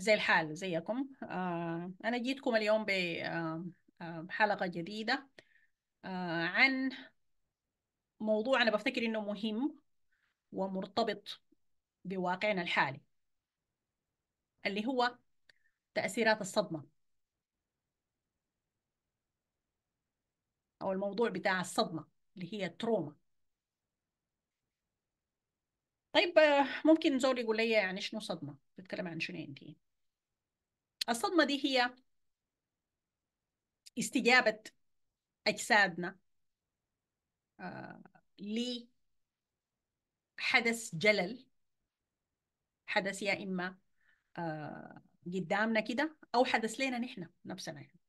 زي الحال زيكم آه، أنا جيتكم اليوم آه، آه، بحلقة جديدة عن موضوع أنا بفتكر إنه مهم ومرتبط بواقعنا الحالي اللي هو تأثيرات الصدمة أو الموضوع بتاع الصدمة اللي هي التروما طيب ممكن زول يقول لي يعني شنو صدمة؟ تتكلم عن شنو انتي؟ الصدمة دي هي استجابة أجسادنا آه، لحدث جلل حدث يا إما آه، قدامنا كده أو حدث لنا نحن نفسنا يعني.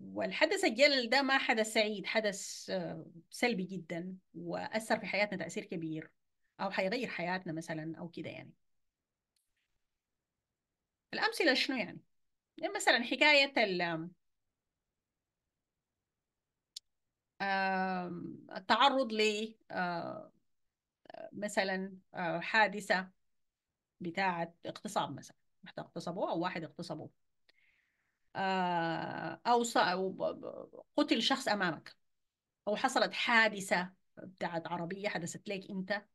والحدث الجلل ده ما حدث سعيد حدث آه، سلبي جدا وأثر في حياتنا تأثير كبير أو حيغير حياتنا مثلا أو كده يعني الأمثلة شنو يعني؟, يعني؟ مثلا حكاية ال التعرض ل مثلا آه، حادثة بتاعة اغتصاب مثلا واحدة اغتصبوه أو واحد اغتصبوه آه، أو قتل شخص أمامك أو حصلت حادثة بتاعت عربية حدثت لك أنت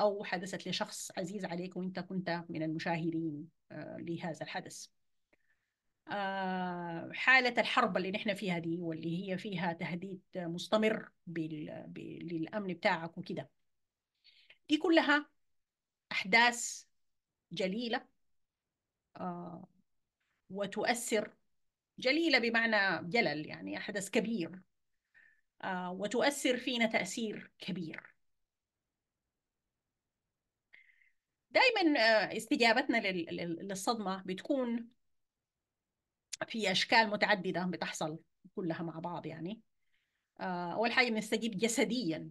أو حدثت لشخص عزيز عليك وأنت كنت من المشاهدين آه، لهذا الحدث آه، حالة الحرب اللي نحن فيها دي واللي هي فيها تهديد مستمر بال... بال... للأمن بتاعك وكده دي كلها أحداث جليلة آه، وتؤثر جليلة بمعنى جلل يعني حدث كبير وتؤثر فينا تأثير كبير دائما آه، استجابتنا للصدمه بتكون في اشكال متعدده بتحصل كلها مع بعض يعني آه، اول حاجه بنستجيب جسديا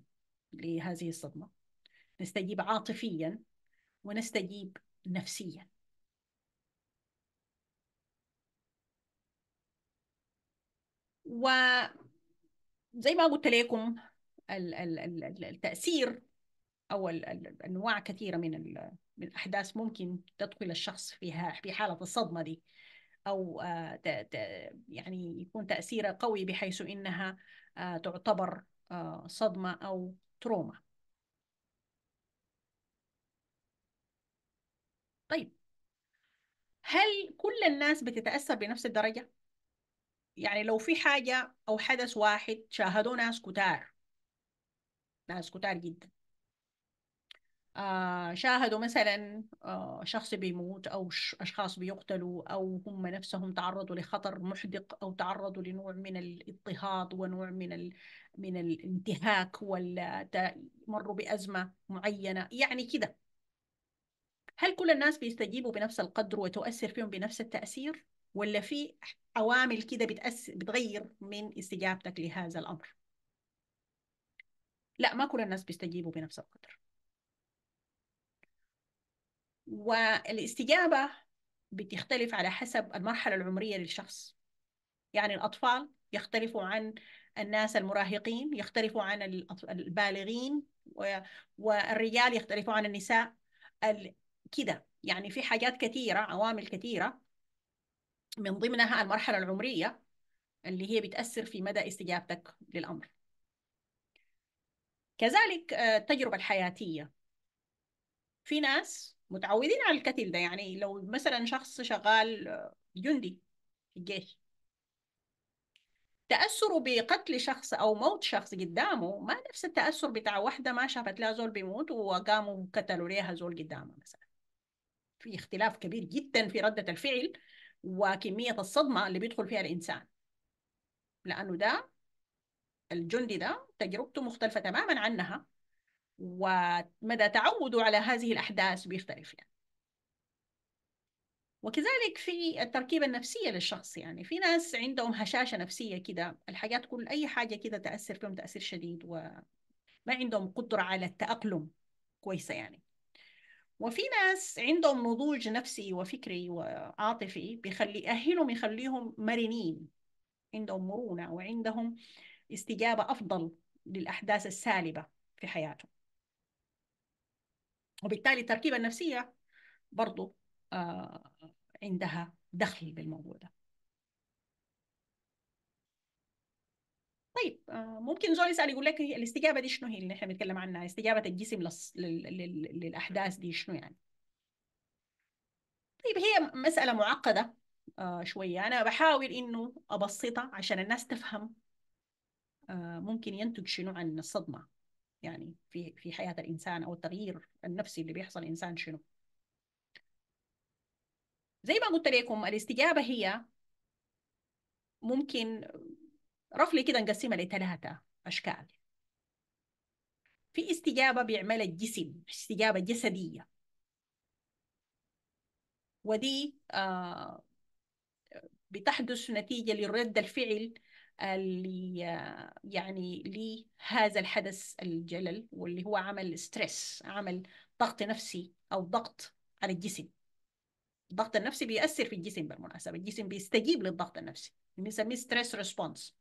لهذه الصدمه نستجيب عاطفيا ونستجيب نفسيا وزي ما قلت لكم التأثير أو أنواع كثيرة من من أحداث ممكن تدخل الشخص فيها في حالة الصدمة دي أو آه، يعني يكون تأثيرها قوي بحيث إنها آه، تعتبر آه، صدمة أو تروما طيب هل كل الناس بتتأثر بنفس الدرجة؟ يعني لو في حاجة أو حدث واحد شاهدوه ناس كتار ناس كتار جدا آه، شاهدوا مثلا آه، شخص بيموت أو أشخاص بيقتلوا أو هم نفسهم تعرضوا لخطر محدق أو تعرضوا لنوع من الاضطهاد ونوع من ال... من الانتهاك ولا مروا بأزمة معينة يعني كده هل كل الناس بيستجيبوا بنفس القدر وتؤثر فيهم بنفس التأثير ولا في عوامل كده بتأثر بتغير من استجابتك لهذا الأمر لا ما كل الناس بيستجيبوا بنفس القدر والاستجابة بتختلف على حسب المرحلة العمرية للشخص يعني الأطفال يختلفوا عن الناس المراهقين يختلفوا عن البالغين والرجال يختلفوا عن النساء كده يعني في حاجات كثيرة عوامل كثيرة من ضمنها المرحلة العمرية اللي هي بتأثر في مدى استجابتك للأمر كذلك آه، التجربة الحياتية في ناس متعودين على الكتل ده يعني لو مثلا شخص شغال جندي في الجيش تأثره بقتل شخص أو موت شخص قدامه ما نفس التأثر بتاع واحدة ما شافت لها زول بيموت وقاموا قتلوا ليها زول قدامه مثلا في اختلاف كبير جدا في ردة الفعل وكمية الصدمة اللي بيدخل فيها الإنسان لأنه ده الجندي ده تجربته مختلفة تماما عنها ومدى تعوده على هذه الأحداث بيختلف يعني وكذلك في التركيبة النفسية للشخص يعني في ناس عندهم هشاشة نفسية كده الحاجات كل أي حاجة كده تأثر فيهم تأثير شديد وما عندهم قدرة على التأقلم كويسة يعني وفي ناس عندهم نضوج نفسي وفكري وعاطفي بيخلي أهلهم يخليهم مرنين عندهم مرونة وعندهم استجابة أفضل للأحداث السالبة في حياتهم وبالتالي التركيبة النفسية برضو آه، عندها دخل بالموضوع ده طيب آه، ممكن زول يسال يقول لك الاستجابه دي شنو هي اللي احنا بنتكلم عنها استجابه الجسم لل... للاحداث دي شنو يعني طيب هي مساله معقده آه، شويه انا بحاول انه ابسطها عشان الناس تفهم ممكن ينتج شنو عن الصدمه يعني في في حياه الانسان او التغيير النفسي اللي بيحصل الانسان شنو زي ما قلت لكم الاستجابه هي ممكن رفلي كده نقسمها لثلاثه اشكال في استجابه بيعملها الجسم استجابه جسديه ودي آه بتحدث نتيجه للرد الفعل اللي يعني لهذا الحدث الجلل واللي هو عمل ستريس عمل ضغط نفسي أو ضغط على الجسم الضغط النفسي بيأثر في الجسم بالمناسبة الجسم بيستجيب للضغط النفسي بنسميه ستريس ريسبونس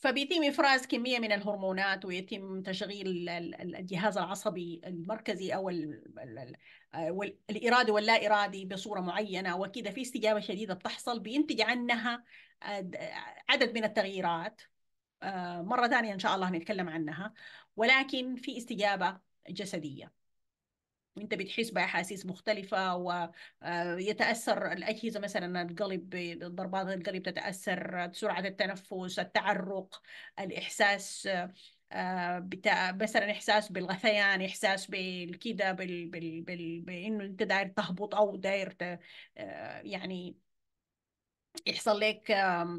فبيتم افراز كميه من الهرمونات ويتم تشغيل الجهاز العصبي المركزي او آه، الارادي واللا ارادي بصوره معينه وكذا في استجابه شديده بتحصل بينتج عنها آه، عدد من التغييرات آه، مره ثانيه ان شاء الله هنتكلم عنها ولكن في استجابه جسديه انت بتحس باحاسيس مختلفه ويتاثر آه، الاجهزه مثلا القلب ضربات القلب تتاثر سرعه التنفس التعرق الاحساس آه، بتاع مثلا احساس بالغثيان احساس بالكده بال... بال... بال... بانه انت داير تهبط او داير ت... آه، يعني يحصل لك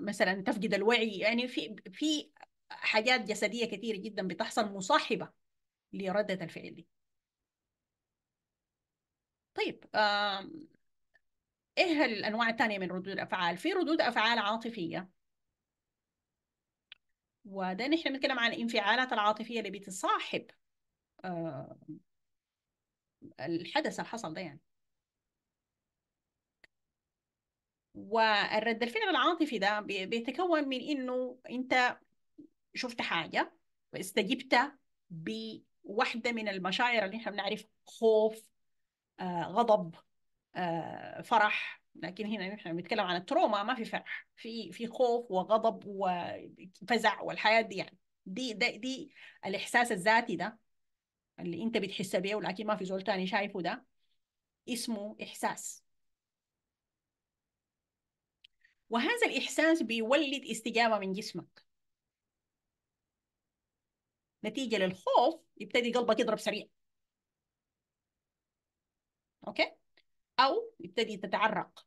مثلا تفقد الوعي يعني في في حاجات جسديه كثيره جدا بتحصل مصاحبه لرده الفعل دي طيب ايه الانواع الثانيه من ردود الافعال في ردود افعال عاطفيه وده نحن بنتكلم عن الانفعالات العاطفيه اللي بتصاحب الحدث اللي حصل ده يعني والرد الفعل العاطفي ده بيتكون من انه انت شفت حاجه واستجبت بواحده من المشاعر اللي احنا بنعرف خوف آه، غضب آه، فرح لكن هنا نحن بنتكلم عن التروما ما في فرح في في خوف وغضب وفزع والحياه دي يعني دي دي, دي الاحساس الذاتي ده اللي انت بتحس بيه ولكن ما في زول تاني شايفه ده اسمه احساس وهذا الاحساس بيولد استجابه من جسمك نتيجه للخوف يبتدي قلبك يضرب سريع اوكي او يبتدي تتعرق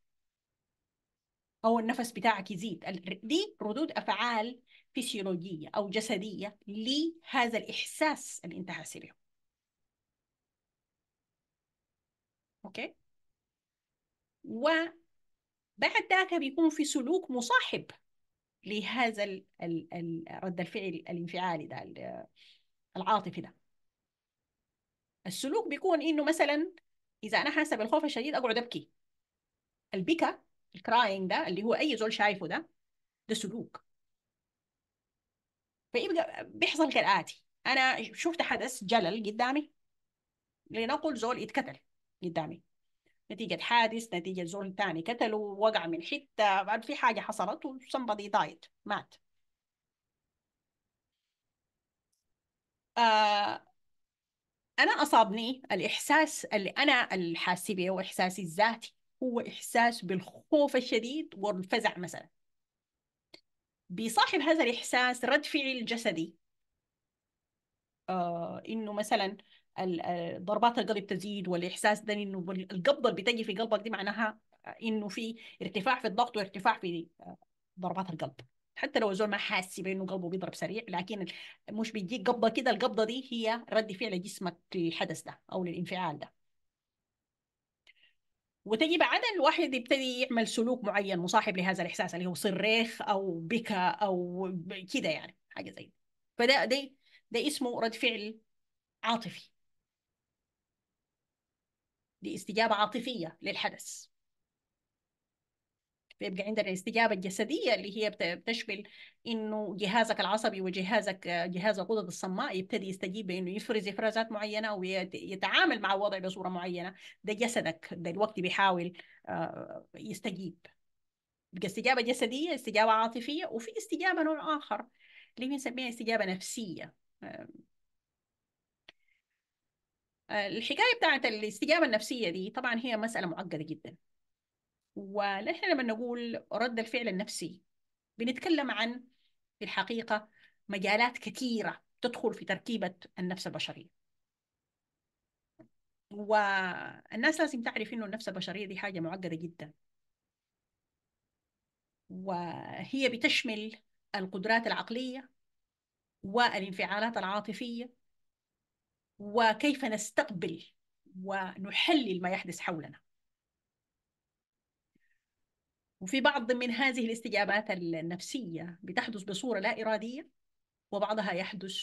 او النفس بتاعك يزيد دي ردود افعال فسيولوجيه او جسديه لهذا الاحساس اللي انت حاسس به اوكي وبعد ذاك بيكون في سلوك مصاحب لهذا رد الفعل الانفعالي ده العاطفي ده السلوك بيكون انه مثلا إذا أنا حاسة بالخوف الشديد أقعد أبكي البكا الكراينج ده اللي هو أي زول شايفه ده ده سلوك فيبقى بيحصل كالآتي أنا شفت حدث جلل قدامي لنقل زول اتقتل قدامي نتيجة حادث نتيجة زول تاني قتله وقع من حتة بعد في حاجة حصلت وسمبدي دايت مات آه انا اصابني الاحساس اللي انا اللي حاسه به واحساسي الذاتي هو احساس بالخوف الشديد والفزع مثلا بيصاحب هذا الاحساس رد فعل جسدي آه انه مثلا آه، ضربات القلب تزيد والاحساس ده انه القبضه اللي بتجي في قلبك دي معناها انه في ارتفاع في الضغط وارتفاع في آه، ضربات القلب حتى لو الزول ما حاسس بانه قلبه بيضرب سريع لكن مش بيديك قبضه كده القبضه دي هي رد فعل جسمك للحدث ده او للانفعال ده وتجي بعدها الواحد يبتدي يعمل سلوك معين مصاحب لهذا الاحساس اللي هو صريخ او بكى او كده يعني حاجه زي ده فده ده ده اسمه رد فعل عاطفي دي استجابه عاطفيه للحدث بيبقى عندنا الاستجابه الجسديه اللي هي بتشمل انه جهازك العصبي وجهازك جهاز الغدد الصماء يبتدي يستجيب بانه يفرز افرازات معينه ويتعامل مع الوضع بصوره معينه ده جسدك ده الوقت بيحاول آه، يستجيب بقى استجابه جسديه استجابه عاطفيه وفي استجابه نوع اخر اللي بنسميها استجابه نفسيه آه، آه، الحكايه بتاعت الاستجابه النفسيه دي طبعا هي مساله معقده جدا ونحن لما نقول رد الفعل النفسي بنتكلم عن في الحقيقة مجالات كثيرة تدخل في تركيبة النفس البشرية والناس لازم تعرف إنه النفس البشرية دي حاجة معقدة جدا وهي بتشمل القدرات العقلية والانفعالات العاطفية وكيف نستقبل ونحلل ما يحدث حولنا وفي بعض من هذه الاستجابات النفسية بتحدث بصورة لا إرادية وبعضها يحدث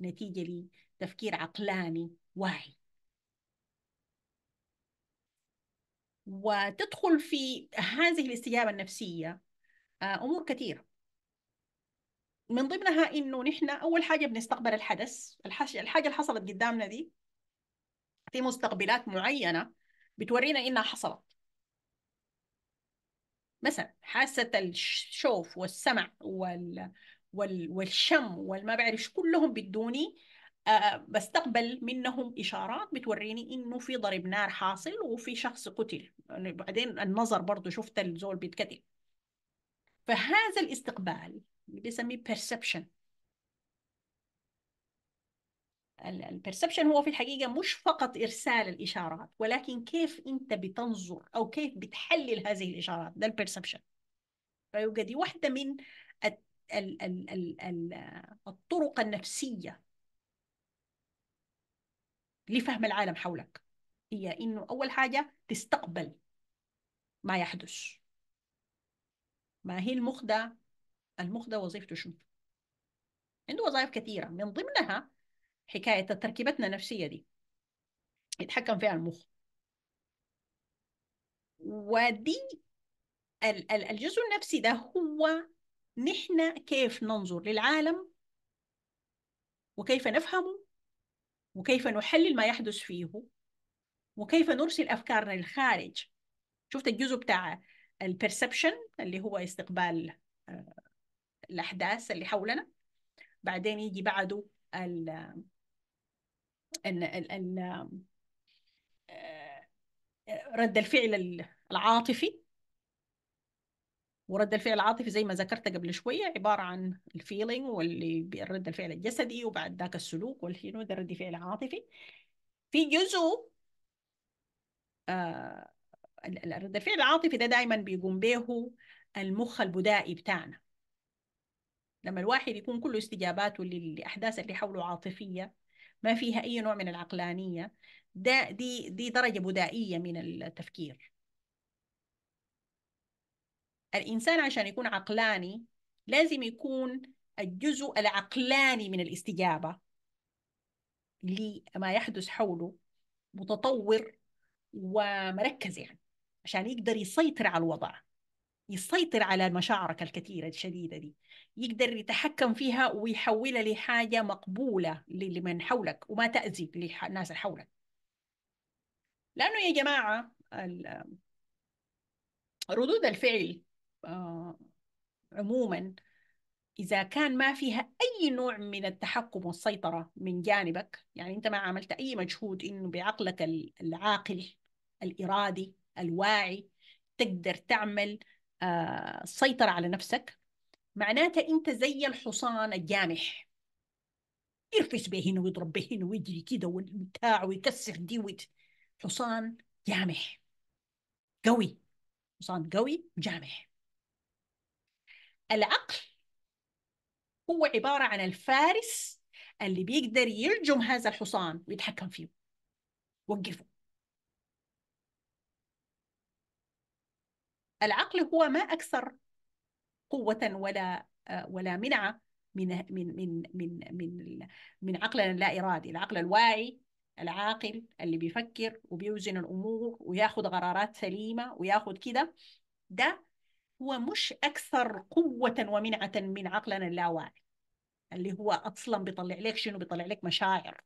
نتيجة لتفكير عقلاني واعي وتدخل في هذه الاستجابة النفسية آه، أمور كثيرة من ضمنها إنه نحن أول حاجة بنستقبل الحدث الحاجة اللي حصلت قدامنا دي في مستقبلات معينة بتورينا إنها حصلت مثلا حاسة الشوف والسمع وال والشم والما بعرفش كلهم بدوني آه، آه، بستقبل منهم إشارات بتوريني إنه في ضرب نار حاصل وفي شخص قتل يعني بعدين النظر برضه شفت الزول بيتقتل فهذا الاستقبال اللي بيسميه بيرسبشن البرسبشن هو في الحقيقه مش فقط ارسال الاشارات ولكن كيف انت بتنظر او كيف بتحلل هذه الاشارات ده البرسبشن فيبقى دي واحده من الطرق النفسيه لفهم العالم حولك هي انه اول حاجه تستقبل ما يحدث ما هي المخ ده المخ ده وظيفته شو عنده وظائف كثيره من ضمنها حكايه تركيبتنا النفسيه دي يتحكم فيها المخ ودي الجزء النفسي ده هو نحن كيف ننظر للعالم وكيف نفهمه وكيف نحلل ما يحدث فيه وكيف نرسل افكارنا للخارج شفت الجزء بتاع البرسبشن اللي هو استقبال آه، الاحداث اللي حولنا بعدين يجي بعده ال ال ال آه، رد الفعل العاطفي ورد الفعل العاطفي زي ما ذكرت قبل شوية عبارة عن الفيلينج واللي بيرد الفعل الجسدي وبعد ذاك السلوك والشنو ده رد فعل عاطفي في جزء آه رد الفعل العاطفي ده دائما بيقوم به المخ البدائي بتاعنا لما الواحد يكون كله استجاباته للأحداث اللي حوله عاطفية ما فيها أي نوع من العقلانية ده دي دي درجة بدائية من التفكير الإنسان عشان يكون عقلاني لازم يكون الجزء العقلاني من الاستجابة لما يحدث حوله متطور ومركز يعني عشان يقدر يسيطر على الوضع يسيطر على مشاعرك الكثيرة الشديدة دي يقدر يتحكم فيها ويحولها لحاجة مقبولة لمن حولك وما تأذي للناس اللي حولك لأنه يا جماعة ردود الفعل آه، عموما إذا كان ما فيها أي نوع من التحكم والسيطرة من جانبك يعني أنت ما عملت أي مجهود إنه بعقلك العاقل الإرادي الواعي تقدر تعمل آه، سيطرة على نفسك معناته انت زي الحصان الجامح يرفس به هنا ويضرب به هنا ويجري كده وبتاع ويكسر دي ويت. حصان جامح قوي حصان قوي وجامح العقل هو عبارة عن الفارس اللي بيقدر يرجم هذا الحصان ويتحكم فيه وقفه العقل هو ما أكثر قوه ولا آه، ولا منعه من من من من من من عقلنا اللا ارادي العقل الواعي العاقل اللي بيفكر وبيوزن الامور وياخذ قرارات سليمه وياخذ كده ده هو مش اكثر قوه ومنعه من عقلنا اللاواعي اللي هو اصلا بيطلع لك شنو بيطلع لك مشاعر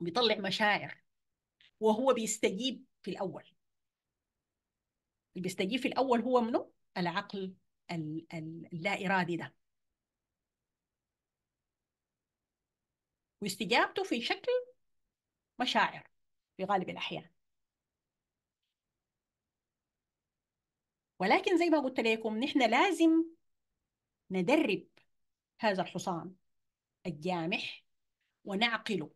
بيطلع مشاعر وهو بيستجيب في الاول اللي بيستجيب في الاول هو منه العقل اللا ارادي ده واستجابته في شكل مشاعر في غالب الاحيان ولكن زي ما قلت لكم نحن لازم ندرب هذا الحصان الجامح ونعقله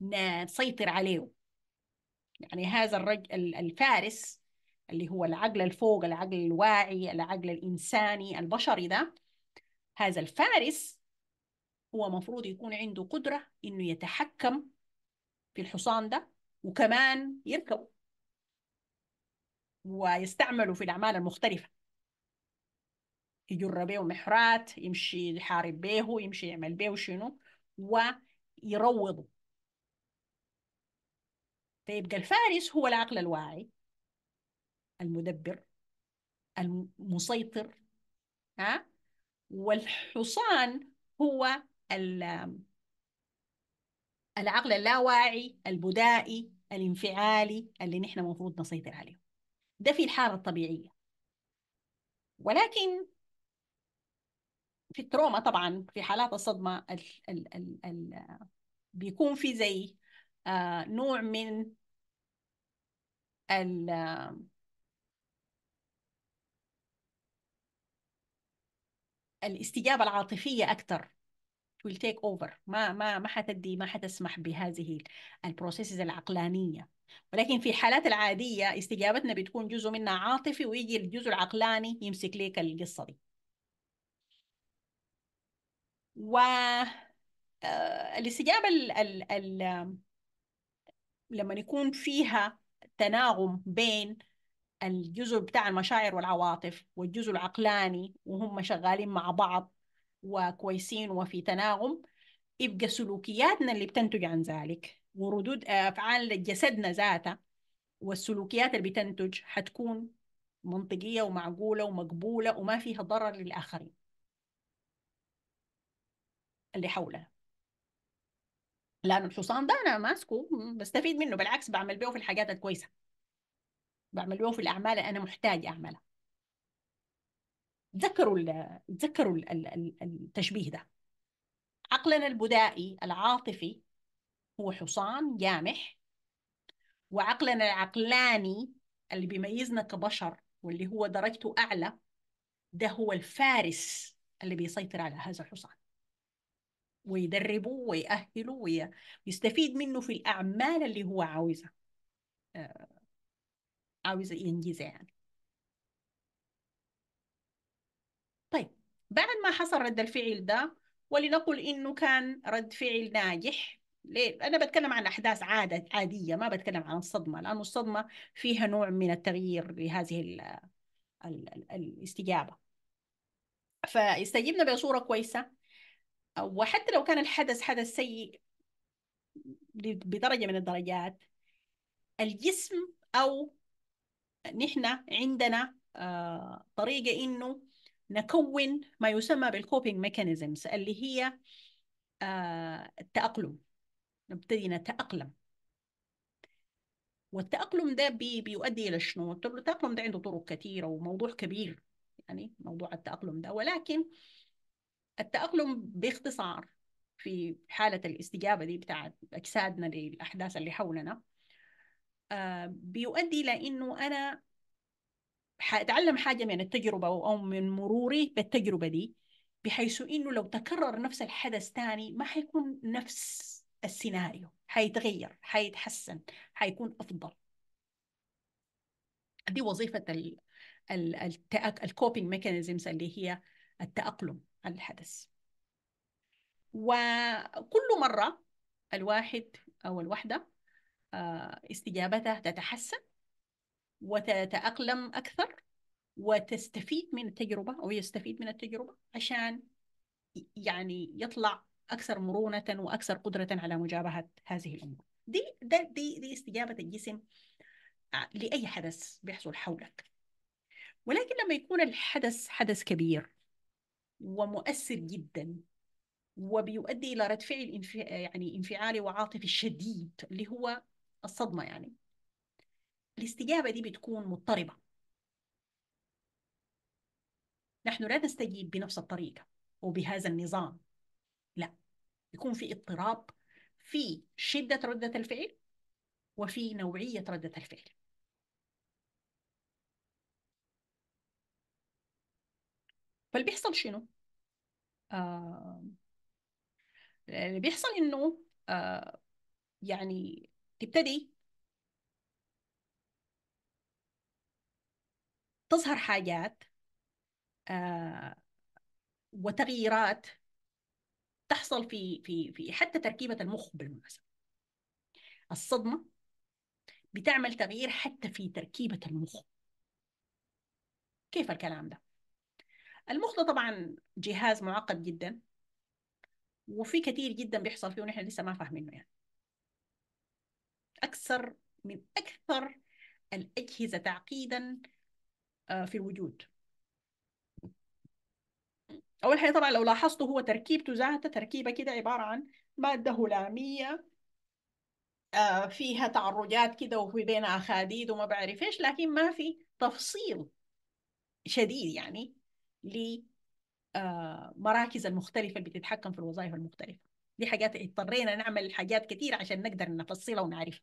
نسيطر عليه يعني هذا الرجل الفارس اللي هو العقل الفوق العقل الواعي العقل الإنساني البشري ده هذا الفارس هو مفروض يكون عنده قدرة إنه يتحكم في الحصان ده وكمان يركبه ويستعمله في الأعمال المختلفة يجر بيه محرات يمشي يحارب بيه يمشي يعمل بيه شنو ويروضه فيبقى الفارس هو العقل الواعي المدبر المسيطر ها والحصان هو العقل اللاواعي البدائي الانفعالي اللي نحن المفروض نسيطر عليه ده في الحالة الطبيعية ولكن في التروما طبعا في حالات الصدمة الـ الـ الـ الـ بيكون في زي آه، نوع من ال الاستجابه العاطفيه اكثر will take over ما ما ما حتدي ما حتسمح بهذه البروسيسز العقلانيه ولكن في الحالات العاديه استجابتنا بتكون جزء منها عاطفي ويجي الجزء العقلاني يمسك ليك القصه دي و آه، الاستجابه ال... ال... ال... لما يكون فيها تناغم بين الجزء بتاع المشاعر والعواطف والجزء العقلاني وهم شغالين مع بعض وكويسين وفي تناغم يبقى سلوكياتنا اللي بتنتج عن ذلك وردود أفعال جسدنا ذاتها والسلوكيات اللي بتنتج حتكون منطقية ومعقولة ومقبولة وما فيها ضرر للآخرين اللي حولنا لأن الحصان ده أنا ماسكه بستفيد منه بالعكس بعمل بيه في الحاجات الكويسة بعملوهم في الأعمال أنا محتاج أعملها تذكروا تذكروا التشبيه ده عقلنا البدائي العاطفي هو حصان جامح وعقلنا العقلاني اللي بيميزنا كبشر واللي هو درجته أعلى ده هو الفارس اللي بيسيطر على هذا الحصان ويدربه ويأهله ويستفيد منه في الأعمال اللي هو عاوزها آه، عاوزة ينجزها يعني طيب بعد ما حصل رد الفعل ده ولنقل إنه كان رد فعل ناجح ليه؟ أنا بتكلم عن أحداث عادة عادية ما بتكلم عن الصدمة لأن الصدمة فيها نوع من التغيير لهذه الـ الـ الـ الاستجابة فاستجبنا بصورة كويسة وحتى لو كان الحدث حدث سيء بدرجة من الدرجات الجسم أو نحن عندنا آه، طريقة إنه نكون ما يسمى بالكوبينج ميكانيزمز اللي هي آه، التأقلم نبتدي نتأقلم والتأقلم ده بي بيؤدي إلى شنو؟ التأقلم ده عنده طرق كثيرة وموضوع كبير يعني موضوع التأقلم ده ولكن التأقلم باختصار في حالة الاستجابة دي بتاعت أجسادنا للأحداث اللي حولنا بيؤدي لانه أنا أتعلم حاجة من التجربة أو من مروري بالتجربة دي بحيث أنه لو تكرر نفس الحدث ثاني ما حيكون نفس السيناريو حيتغير حيتحسن حيكون أفضل دي وظيفة الكوبينج ميكانيزمز اللي هي التأقلم على الحدث وكل مرة الواحد أو الوحدة آه، استجابتها تتحسن وتتأقلم أكثر وتستفيد من التجربة أو يستفيد من التجربة عشان يعني يطلع أكثر مرونة وأكثر قدرة على مجابهة هذه الأمور دي دي دي استجابة الجسم آه، لأي حدث بيحصل حولك ولكن لما يكون الحدث حدث كبير ومؤثر جدا وبيؤدي إلى رد فعل يعني انفعالي وعاطفي شديد اللي هو الصدمة يعني الاستجابة دي بتكون مضطربة نحن لا نستجيب بنفس الطريقة وبهذا النظام لا يكون في اضطراب في شدة ردة الفعل وفي نوعية ردة الفعل فالبيحصل شنو؟ آه اللي يعني بيحصل انه آه يعني تبتدي تظهر حاجات آه، وتغييرات تحصل في في في حتى تركيبه المخ بالمناسبه الصدمه بتعمل تغيير حتى في تركيبه المخ كيف الكلام ده المخ ده طبعا جهاز معقد جدا وفي كثير جدا بيحصل فيه ونحن لسه ما فاهمينه يعني اكثر من اكثر الاجهزه تعقيدا آه، في الوجود اول حاجه طبعا لو لاحظتوا هو تركيبته ذاته تركيبه كده عباره عن ماده هلاميه آه، فيها تعرجات كده وفي بينها أخاديد وما بعرف ايش لكن ما في تفصيل شديد يعني لمراكز آه، المختلفه اللي بتتحكم في الوظائف المختلفه دي حاجات اضطرينا نعمل حاجات كتير عشان نقدر نفصلها ونعرفها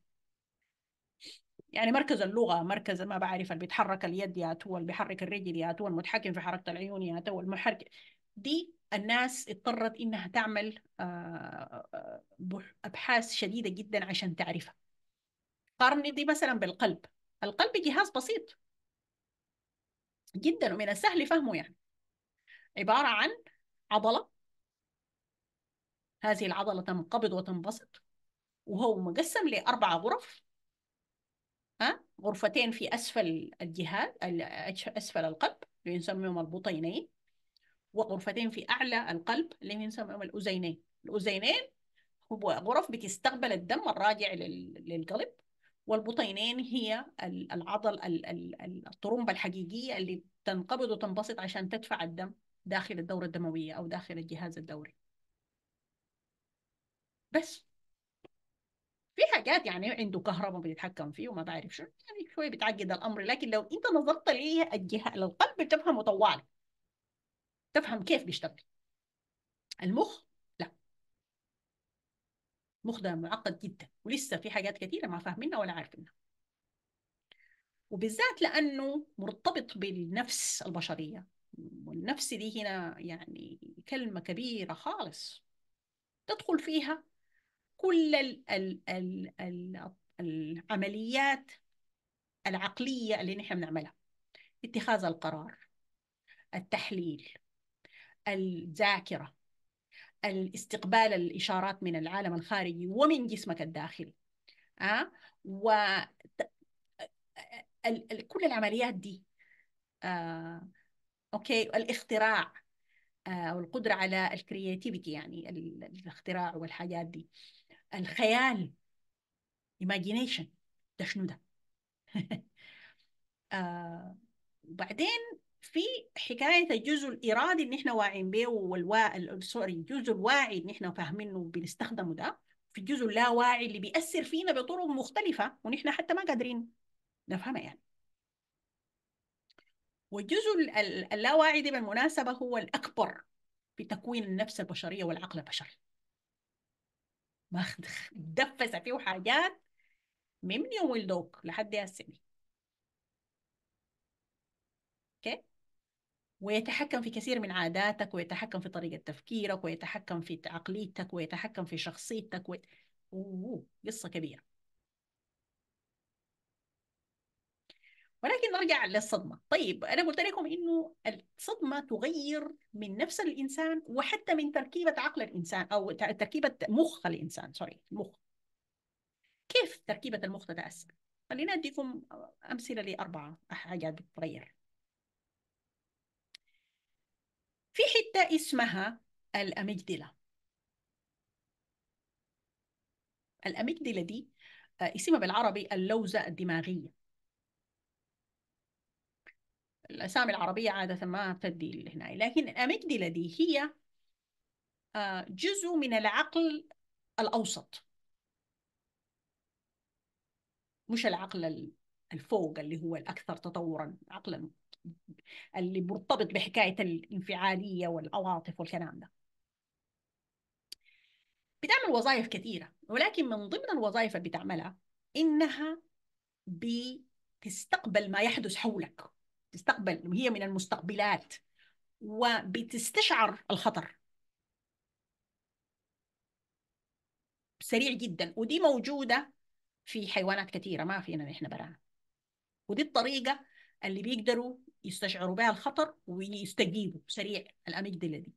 يعني مركز اللغه مركز ما بعرف اللي بيتحرك اليد يا هو اللي بيحرك الرجل يا هو المتحكم في حركه العيون يا هو المحرك دي الناس اضطرت انها تعمل آه، آه، ابحاث شديده جدا عشان تعرفها قارني دي مثلا بالقلب القلب جهاز بسيط جدا ومن السهل فهمه يعني عباره عن عضله هذه العضله تنقبض وتنبسط وهو مقسم لاربع غرف غرفتين في أسفل الجهاز أسفل القلب اللي نسميهم البطينين وغرفتين في أعلى القلب اللي نسميهم الأذينين الأذينين هو غرف بتستقبل الدم الراجع للقلب والبطينين هي العضل الطرمبة الحقيقية اللي تنقبض وتنبسط عشان تدفع الدم داخل الدورة الدموية أو داخل الجهاز الدوري بس في حاجات يعني عنده كهرباء بيتحكم فيه وما بعرف شو يعني شويه بتعقد الامر لكن لو انت نظرت ليه الجهه للقلب تفهم طوال تفهم كيف بيشتغل المخ لا المخ ده معقد جدا ولسه في حاجات كثيره ما فاهمينها ولا عارفينها وبالذات لانه مرتبط بالنفس البشريه والنفس دي هنا يعني كلمه كبيره خالص تدخل فيها كل ال ال ال ال العمليات العقلية اللي نحن بنعملها اتخاذ القرار التحليل الذاكرة الاستقبال الإشارات من العالم الخارجي ومن جسمك الداخلي أه؟ و كل العمليات دي أه اوكي الاختراع آه، والقدره على الكرياتيفيتي يعني الاختراع والحاجات دي الخيال imagination ده شنو ده آه وبعدين في حكاية الجزء الإرادي اللي احنا واعين به والوا... سوري الجزء الواعي اللي احنا فاهمينه وبنستخدمه ده في الجزء اللاواعي اللي بيأثر فينا بطرق مختلفة ونحن حتى ما قادرين نفهمها يعني والجزء اللاواعي ده بالمناسبة هو الأكبر في تكوين النفس البشرية والعقل البشري مدفسه فيه حاجات من يوم ولدوك لحد السنه اوكي ويتحكم في كثير من عاداتك ويتحكم في طريقه تفكيرك ويتحكم في عقليتك ويتحكم في شخصيتك و... أوه. قصه كبيره ولكن نرجع للصدمه طيب انا قلت لكم انه الصدمه تغير من نفس الانسان وحتى من تركيبه عقل الانسان او تركيبه مخ الانسان سوري المخ كيف تركيبه المخ تتاثر خلينا اديكم امثله لاربعه حاجات بتتغير في حته اسمها الأميجدلة الأميجدلة دي آه، اسمها بالعربي اللوزه الدماغيه الأسامي العربية عادة ما تدي هنا لكن الأميجدلا دي هي آه، جزء من العقل الأوسط مش العقل الفوق اللي هو الأكثر تطورا عقلا اللي مرتبط بحكاية الانفعالية والعواطف والكلام ده بتعمل وظائف كثيرة ولكن من ضمن الوظائف اللي بتعملها إنها بتستقبل ما يحدث حولك تستقبل هي من المستقبلات وبتستشعر الخطر سريع جدا ودي موجوده في حيوانات كثيره ما فينا احنا برا ودي الطريقه اللي بيقدروا يستشعروا بها الخطر ويستجيبوا سريع الاميجدلا دي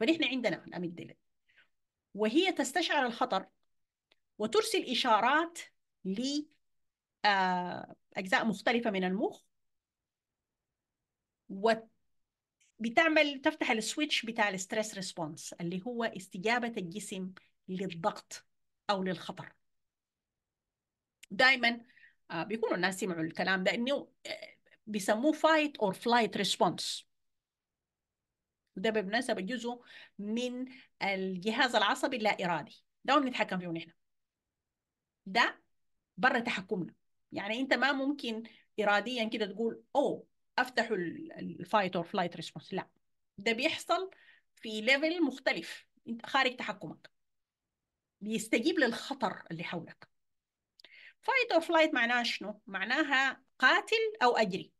فنحن عندنا الاميجدلا وهي تستشعر الخطر وترسل اشارات لاجزاء آه، مختلفه من المخ وبتعمل بتعمل تفتح السويتش بتاع الستريس ريسبونس اللي هو استجابة الجسم للضغط أو للخطر دايما آه، بيكونوا الناس يسمعوا الكلام ده انه آه، بيسموه فايت اور فلايت ريسبونس ده بالمناسبه جزء من الجهاز العصبي اللا ارادي ده ما بنتحكم فيه نحن ده بره تحكمنا يعني انت ما ممكن اراديا كده تقول اوه افتحوا الفايت اور فلايت ريسبونس لا ده بيحصل في ليفل مختلف انت خارج تحكمك بيستجيب للخطر اللي حولك فايت اور فلايت معناها شنو معناها قاتل او اجري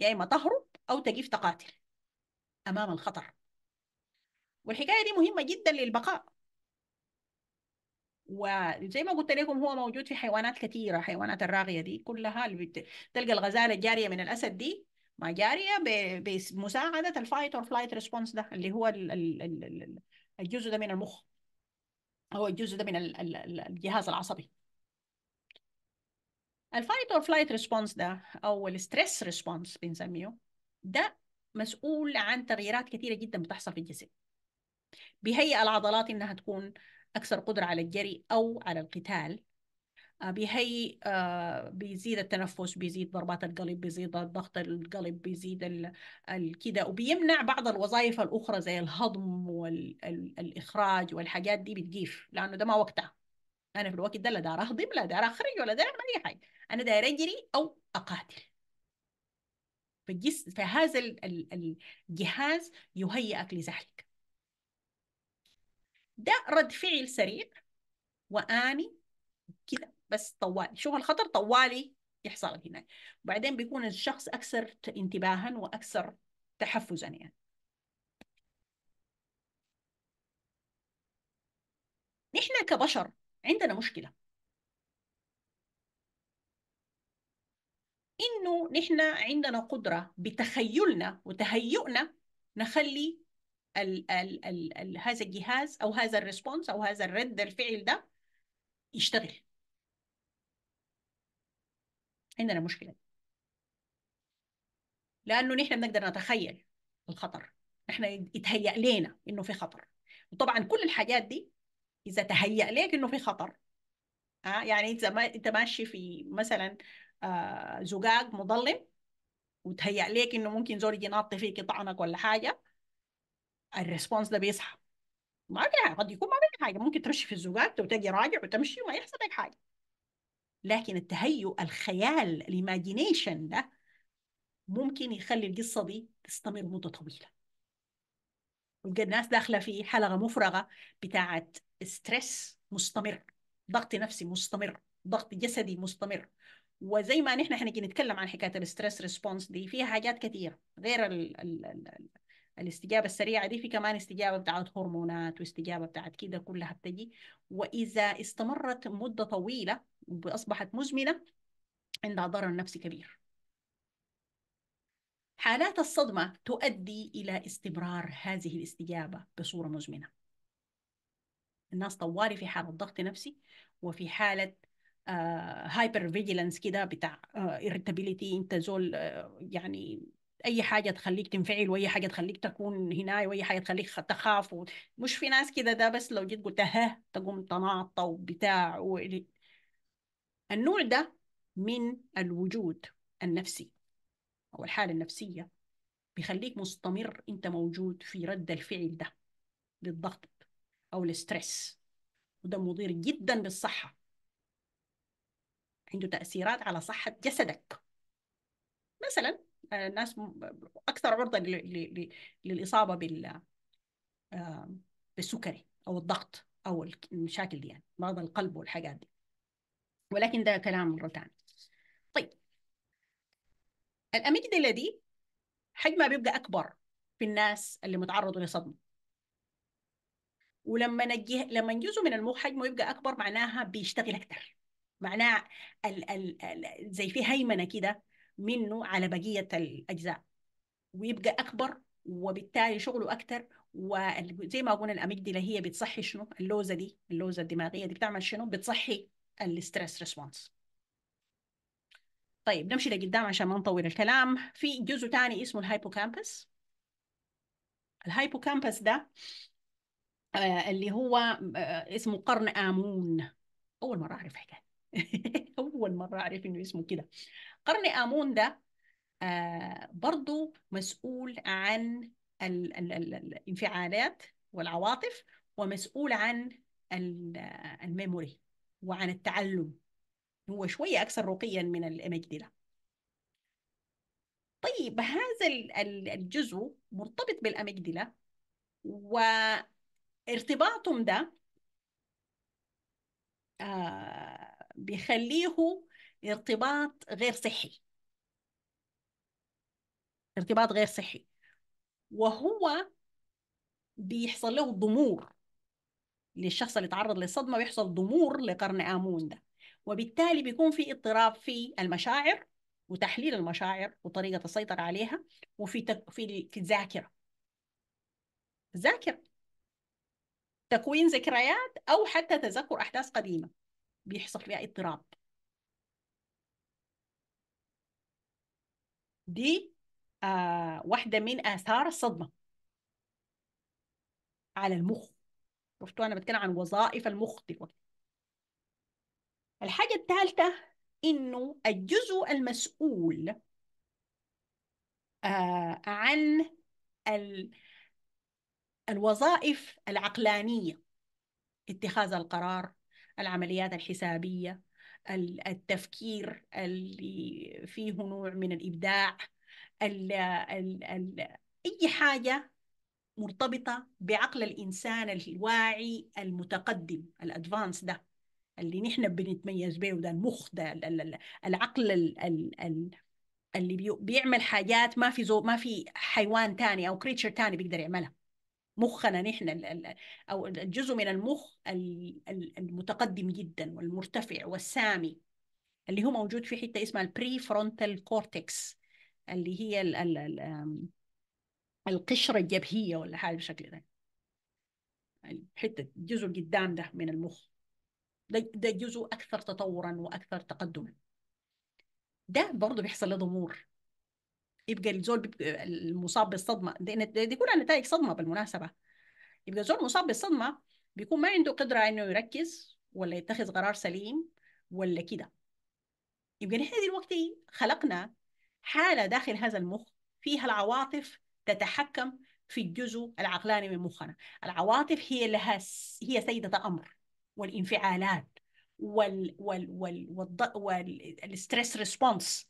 يا اما تهرب او تجيف تقاتل امام الخطر والحكايه دي مهمه جدا للبقاء وزي ما قلت لكم هو موجود في حيوانات كثيره حيوانات الراغيه دي كلها اللي بت... تلقى الغزاله الجاريه من الاسد دي ما جاريه بمساعده الفايت اور فلايت ريسبونس ده اللي هو ال... ال... الجزء ده من المخ هو الجزء ده من الجهاز العصبي الفايت اور فلايت ريسبونس ده او الستريس ريسبونس بنسميه ده مسؤول عن تغييرات كثيره جدا بتحصل في الجسم بيهيئ العضلات انها تكون اكثر قدره على الجري او على القتال آه، بيهيئ آه، بيزيد التنفس بيزيد ضربات القلب بيزيد ضغط القلب بيزيد كده وبيمنع بعض الوظائف الاخرى زي الهضم والاخراج والحاجات دي بتجيف لانه ده ما وقتها انا في الوقت ده لا داير اهضم لا داير اخرج ولا داير اعمل اي حاجه انا داير اجري او اقاتل فهذا الجهاز يهيئك لذلك ده رد فعل سريع واني كده بس طوالي شوف الخطر طوالي يحصل هناك وبعدين بيكون الشخص اكثر انتباها واكثر تحفزا يعني نحن كبشر عندنا مشكله انه نحن عندنا قدره بتخيلنا وتهيؤنا نخلي الـ الـ الـ الـ هذا الجهاز او هذا الريسبونس او هذا الرد الفعل ده يشتغل عندنا مشكله لانه نحن بنقدر نتخيل الخطر نحن يتهيأ لنا انه في خطر وطبعا كل الحاجات دي اذا تهيأ لك انه في خطر ها آه، يعني اذا ما انت ماشي في مثلا آه زجاج مظلم وتهيأ لك انه ممكن زول يجي فيك يطعنك ولا حاجه الريسبونس ده بيصحى ما قد يكون ما بيعمل حاجه ممكن ترش في الزجاج وتجي راجع وتمشي وما يحصل لك حاجه لكن التهيؤ الخيال الايماجينيشن ده ممكن يخلي القصه دي تستمر مده طويله ويبقى الناس داخله في حلقه مفرغه بتاعه ستريس مستمر ضغط نفسي مستمر ضغط جسدي مستمر وزي ما نحن هنجي نتكلم عن حكايه الستريس ريسبونس دي فيها حاجات كثيره غير ال ال ال الاستجابه السريعه دي في كمان استجابه بتاعت هرمونات واستجابه بتاعت كده كلها بتجي واذا استمرت مده طويله واصبحت مزمنه عندها ضرر نفسي كبير حالات الصدمه تؤدي الى استمرار هذه الاستجابه بصوره مزمنه الناس طوالي في حاله ضغط نفسي وفي حاله هايبر آه، فيجيلانس كده بتاع اريتابيليتي آه، انت زول آه، يعني اي حاجه تخليك تنفعل واي حاجه تخليك تكون هناي واي حاجه تخليك تخاف و... مش في ناس كده ده بس لو جيت قلت ها تقوم تناط وبتاع و... النوع ده من الوجود النفسي او الحاله النفسيه بيخليك مستمر انت موجود في رد الفعل ده للضغط او الاسترس وده مضير جدا بالصحه عنده تاثيرات على صحه جسدك مثلا الناس اكثر عرضه للاصابه بال آه، بالسكري او الضغط او المشاكل دي يعني مرض القلب والحاجات دي ولكن ده كلام مره ثانيه طيب الاميجدلا دي حجمها بيبقى اكبر في الناس اللي متعرضوا لصدمه ولما نجيه لما جزء من المخ حجمه يبقى اكبر معناها بيشتغل اكثر معناها ال... ال... ال... زي في هيمنه كده منه على بقية الأجزاء ويبقى أكبر وبالتالي شغله أكتر وزي ما قلنا الأميجدلة هي بتصحي شنو اللوزة دي اللوزة الدماغية دي بتعمل شنو بتصحي الاسترس ريسبونس طيب نمشي لقدام عشان ما نطول الكلام في جزء تاني اسمه الهايبوكامبس الهايبوكامبس ده آه، اللي هو آه، اسمه قرن آمون أول مرة أعرف حكاية أول مرة أعرف إنه اسمه كده قرن آمون ده آه برضو مسؤول عن الانفعالات والعواطف ومسؤول عن الميموري وعن التعلم هو شوية أكثر رقيا من الأمجدلة طيب هذا الجزء مرتبط بالأميجدلا وارتباطهم ده آه بيخليه ارتباط غير صحي ارتباط غير صحي وهو بيحصل له ضمور للشخص اللي تعرض للصدمة بيحصل ضمور لقرن آمون ده وبالتالي بيكون في اضطراب في المشاعر وتحليل المشاعر وطريقة السيطرة عليها وفي تك... في في الذاكرة ذاكرة تكوين ذكريات أو حتى تذكر أحداث قديمة بيحصل فيها اضطراب دي آه واحدة من آثار الصدمة على المخ شفتوا أنا بتكلم عن وظائف المخ دلوقتي الحاجة الثالثة إنه الجزء المسؤول آه عن ال... الوظائف العقلانية اتخاذ القرار العمليات الحسابية التفكير اللي فيه نوع من الإبداع الـ الـ الـ أي حاجة مرتبطة بعقل الإنسان الواعي المتقدم الأدفانس ده اللي نحن بنتميز به وده المخ ده العقل الـ الـ الـ اللي بيعمل حاجات ما في زو ما في حيوان تاني أو كريتشر تاني بيقدر يعملها مخنا نحن او الجزء من المخ المتقدم جدا والمرتفع والسامي اللي هو موجود في حته اسمها البري فرونتال كورتكس اللي هي الـ الـ الـ القشره الجبهيه ولا حاجه بالشكل ده حته الجزء قدام ده من المخ ده, ده جزء اكثر تطورا واكثر تقدما ده برضه بيحصل له ضمور يبقى الزول المصاب بالصدمه دي, دي كلها نتائج صدمه بالمناسبه يبقى الزول مصاب بالصدمه بيكون ما عنده قدره انه يركز ولا يتخذ قرار سليم ولا كده يبقى نحن دلوقتي خلقنا حاله داخل هذا المخ فيها العواطف تتحكم في الجزء العقلاني من مخنا العواطف هي لها هي سيده امر والانفعالات وال وال وال, وال... والستريس ريسبونس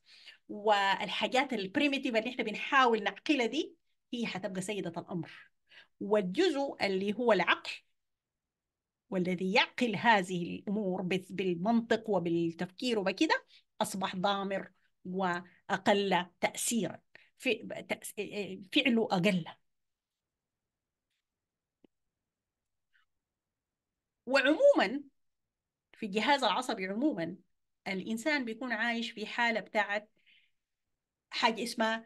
والحاجات البريميتيف اللي احنا بنحاول نعقلها دي هي حتبقى سيدة الأمر والجزء اللي هو العقل والذي يعقل هذه الأمور بالمنطق وبالتفكير وبكده أصبح ضامر وأقل تأثيرا إيه، إيه، فعله أقل وعموما في الجهاز العصبي عموما الإنسان بيكون عايش في حالة بتاعت حاجه اسمها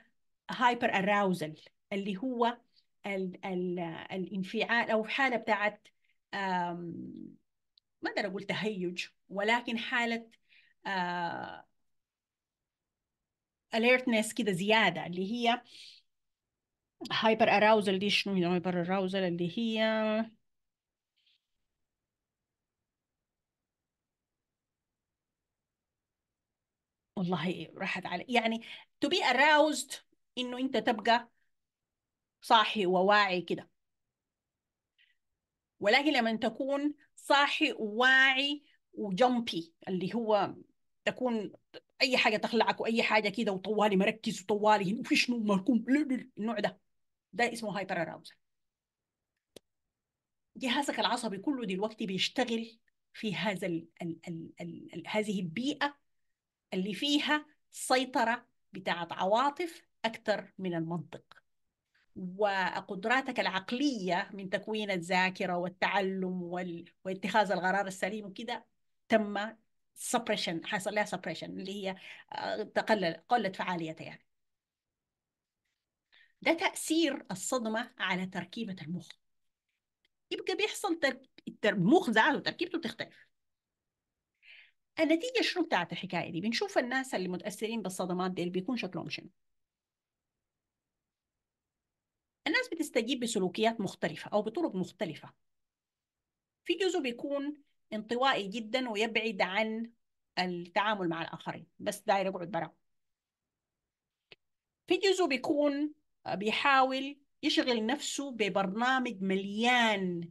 هايبر اراوزل اللي هو الـ الـ الانفعال او حاله بتاعت ما اقدر اقول تهيج ولكن حاله alertness كده زياده اللي هي هايبر اراوزل دي شنو هايبر يعني اراوزل اللي هي والله راحت علي يعني to be aroused انه انت تبقى صاحي وواعي كده ولكن لما تكون صاحي وواعي وجمبي اللي هو تكون اي حاجه تخلعك واي حاجه كده وطوالي مركز وطوالي هنا وفي شنو مركوم النوع ده ده اسمه هايبر اراوزل جهازك العصبي كله دلوقتي بيشتغل في هذا الـ الـ الـ الـ هذه البيئه اللي فيها سيطره بتاعت عواطف أكثر من المنطق وقدراتك العقلية من تكوين الذاكرة والتعلم وال... واتخاذ القرار السليم وكده تم سبريشن حصل لها سبريشن اللي هي آه، تقلل قلت فعاليتها يعني ده تأثير الصدمة على تركيبة المخ يبقى بيحصل تر... المخ ذاته تركيبته بتختلف النتيجه شنو بتاعت الحكايه دي بنشوف الناس اللي متاثرين بالصدمات دي بيكون شكلهم شنو الناس بتستجيب بسلوكيات مختلفه او بطرق مختلفه في جزء بيكون انطوائي جدا ويبعد عن التعامل مع الاخرين بس داير يقعد برا في جزء بيكون بيحاول يشغل نفسه ببرنامج مليان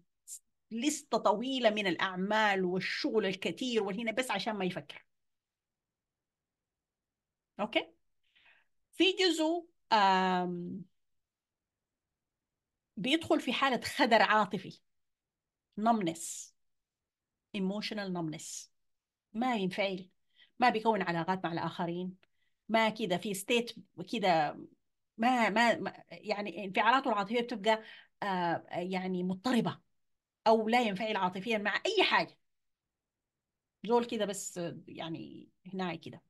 لستة طويلة من الأعمال والشغل الكثير والهنا بس عشان ما يفكر أوكي في جزء بيدخل في حالة خدر عاطفي نمنس emotional نمنس ما ينفعل ما بيكون علاقات مع الآخرين ما كذا في ستيت كذا ما ما يعني انفعالاته العاطفية بتبقى آه، يعني مضطربة او لا ينفعل عاطفيا مع اي حاجه زول كده بس يعني هنا كده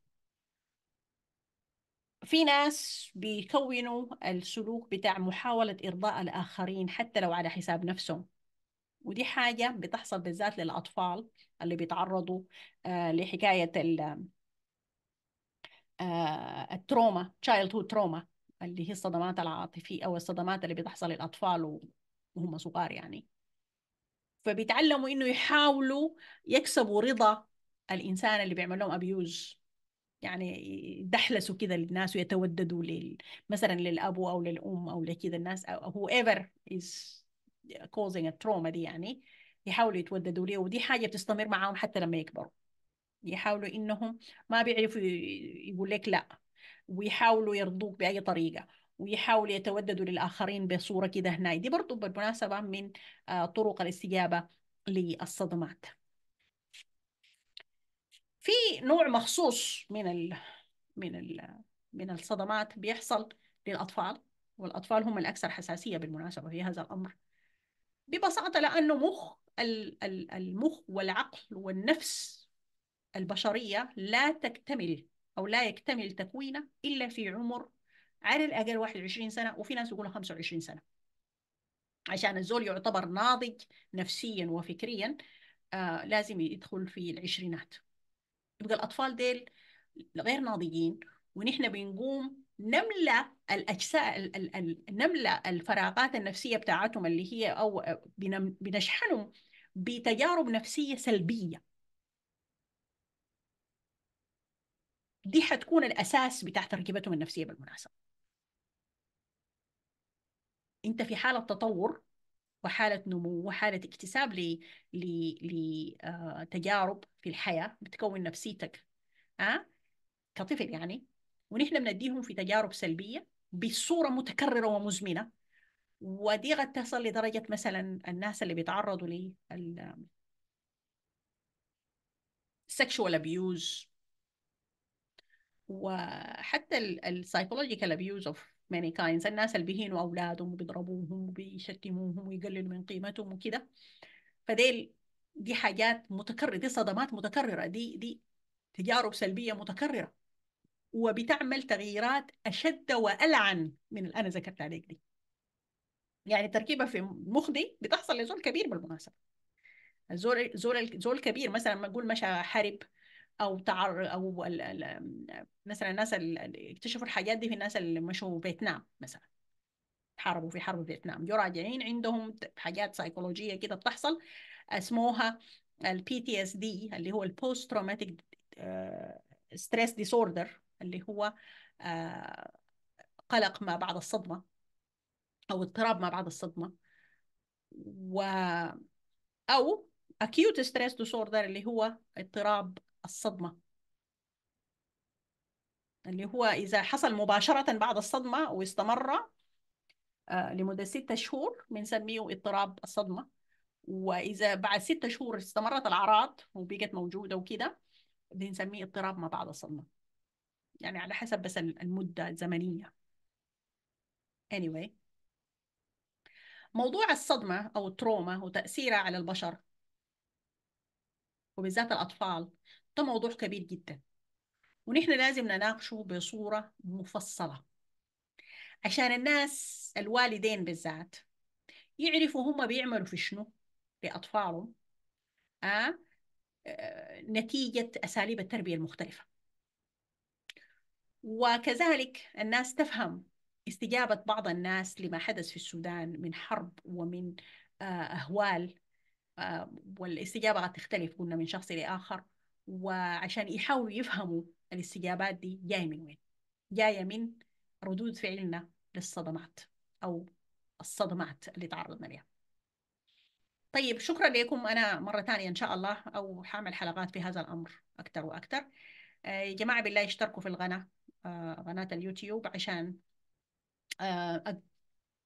في ناس بيكونوا السلوك بتاع محاولة إرضاء الآخرين حتى لو على حساب نفسهم ودي حاجة بتحصل بالذات للأطفال اللي بيتعرضوا آه، لحكاية آه، التروما تشايلد تروما اللي هي الصدمات العاطفية أو الصدمات اللي بتحصل للأطفال وهم صغار يعني فبيتعلموا انه يحاولوا يكسبوا رضا الانسان اللي بيعمل لهم ابيوز يعني يدحلسوا كده للناس ويتوددوا لل... مثلا للاب او للام او لكذا الناس او هو ايفر از كوزينج التروما دي يعني يحاولوا يتوددوا ليه ودي حاجه بتستمر معاهم حتى لما يكبروا يحاولوا انهم ما بيعرفوا يقول لك لا ويحاولوا يرضوك باي طريقه ويحاولوا يتوددوا للآخرين بصورة كده هنا دي برضو بالمناسبة من آه، طرق الاستجابة للصدمات في نوع مخصوص من ال من ال من الصدمات بيحصل للأطفال والأطفال هم الأكثر حساسية بالمناسبة في هذا الأمر ببساطة لأنه مخ المخ والعقل والنفس البشرية لا تكتمل أو لا يكتمل تكوينه إلا في عمر على الاقل 21 سنه وفي ناس يقولوا 25 سنه عشان الزول يعتبر ناضج نفسيا وفكريا آه لازم يدخل في العشرينات يبقى الاطفال ديل غير ناضجين ونحن بنقوم نملا الاجساء ال ال نملا الفراغات النفسيه بتاعتهم اللي هي او بنشحنهم بتجارب نفسيه سلبيه دي حتكون الاساس بتاع تركيبتهم النفسيه بالمناسبه انت في حاله تطور وحاله نمو وحاله اكتساب لتجارب آه، في الحياه بتكون نفسيتك آه؟ كطفل يعني ونحن بنديهم في تجارب سلبيه بصوره متكرره ومزمنه ودي قد تصل لدرجه مثلا الناس اللي بيتعرضوا ل sexual abuse وحتى السايكولوجيكال abuse of many يعني كاينز الناس اللي بيهينوا أولادهم وبيضربوهم وبيشتموهم ويقللوا من قيمتهم وكده فديل دي حاجات متكررة دي صدمات متكررة دي دي تجارب سلبية متكررة وبتعمل تغييرات أشد وألعن من اللي أنا ذكرت عليك دي يعني التركيبة في مخدي بتحصل لزول كبير بالمناسبة الزول زول زول كبير مثلا ما نقول مشى حرب او تعر او ال ال مثلا الناس اللي اكتشفوا الحاجات دي في الناس اللي مشوا فيتنام مثلا حاربوا في حرب فيتنام جو راجعين عندهم حاجات سيكولوجيه كده بتحصل اسموها البي تي اس دي اللي هو البوست تروماتيك ستريس ديسوردر اللي هو آه، قلق ما بعد الصدمه او اضطراب ما بعد الصدمه و او acute stress disorder اللي هو اضطراب الصدمة اللي هو إذا حصل مباشرة بعد الصدمة واستمر آه، لمدة ستة شهور بنسميه اضطراب الصدمة وإذا بعد ستة شهور استمرت الأعراض وبقت موجودة وكده بنسميه اضطراب ما بعد الصدمة يعني على حسب بس المدة الزمنية anyway موضوع الصدمة أو التروما وتأثيرها على البشر وبالذات الأطفال ده موضوع كبير جدا ونحن لازم نناقشه بصورة مفصلة عشان الناس الوالدين بالذات يعرفوا هم بيعملوا في شنو لأطفالهم آه, آه، نتيجة أساليب التربية المختلفة وكذلك الناس تفهم استجابة بعض الناس لما حدث في السودان من حرب ومن آه، أهوال آه، والاستجابة تختلف قلنا من شخص لآخر وعشان يحاولوا يفهموا الاستجابات دي جاية من وين جاية من ردود فعلنا للصدمات أو الصدمات اللي تعرضنا لها طيب شكرا لكم أنا مرة ثانية إن شاء الله أو حامل حلقات في هذا الأمر أكثر وأكثر يا آه، جماعة بالله اشتركوا في القناة آه، قناة اليوتيوب عشان آه،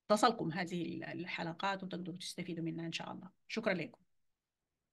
تصلكم هذه الحلقات وتقدروا تستفيدوا منها إن شاء الله شكرا لكم